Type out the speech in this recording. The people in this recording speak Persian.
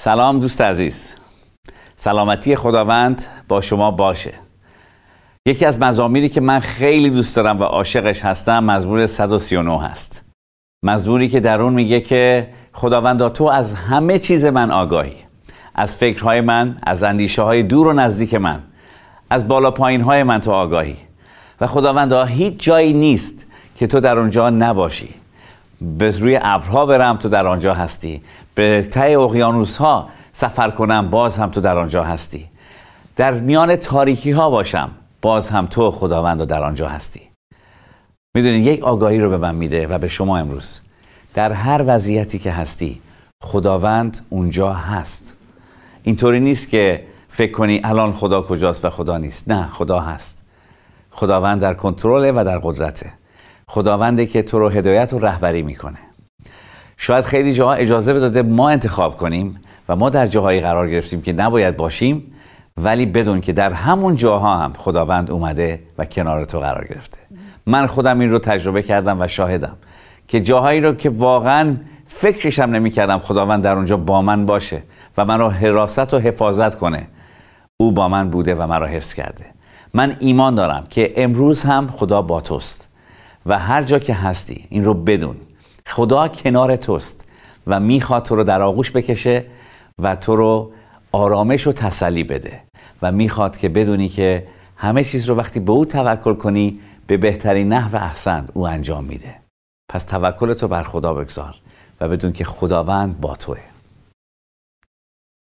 سلام دوست عزیز سلامتی خداوند با شما باشه یکی از مزامیری که من خیلی دوست دارم و عاشقش هستم مزمور 139 هست مزموری که در اون میگه که خداوند تو از همه چیز من آگاهی از فکرهای من از اندیشه های دور و نزدیک من از بالا پایین های من تو آگاهی و خداوندا هیچ جایی نیست که تو در اونجا نباشی به روی ابرها برم تو در آنجا هستی به تای اقیانوس ها سفر کنم باز هم تو در آنجا هستی در میان تاریکی ها باشم باز هم تو خداوند در آنجا هستی میدونید یک آگاهی رو به من میده و به شما امروز در هر وضعیتی که هستی خداوند اونجا هست اینطوری نیست که فکر کنی الان خدا کجاست و خدا نیست نه خدا هست خداوند در کنترل و در قدرت، خداونده که تو رو هدایت و رهبری میکنه شاید خیلی جاها اجازه بداده ما انتخاب کنیم و ما در جاهایی قرار گرفتیم که نباید باشیم ولی بدون که در همون جاها هم خداوند اومده و کنار تو قرار گرفته من خودم این رو تجربه کردم و شاهدم که جاهایی رو که واقعا فکرشم نمی کردم خداوند در اونجا با من باشه و من رو حراست و حفاظت کنه او با من بوده و مرا حفظ کرده من ایمان دارم که امروز هم خدا با توست و هر جا که هستی این رو بدون خدا کنار توست و میخواد تو رو در آغوش بکشه و تو رو آرامش و تسلی بده و میخواد که بدونی که همه چیز رو وقتی به او توکل کنی به بهترین نحو احسن او انجام میده پس توکل تو بر خدا بگذار و بدون که خداوند با توه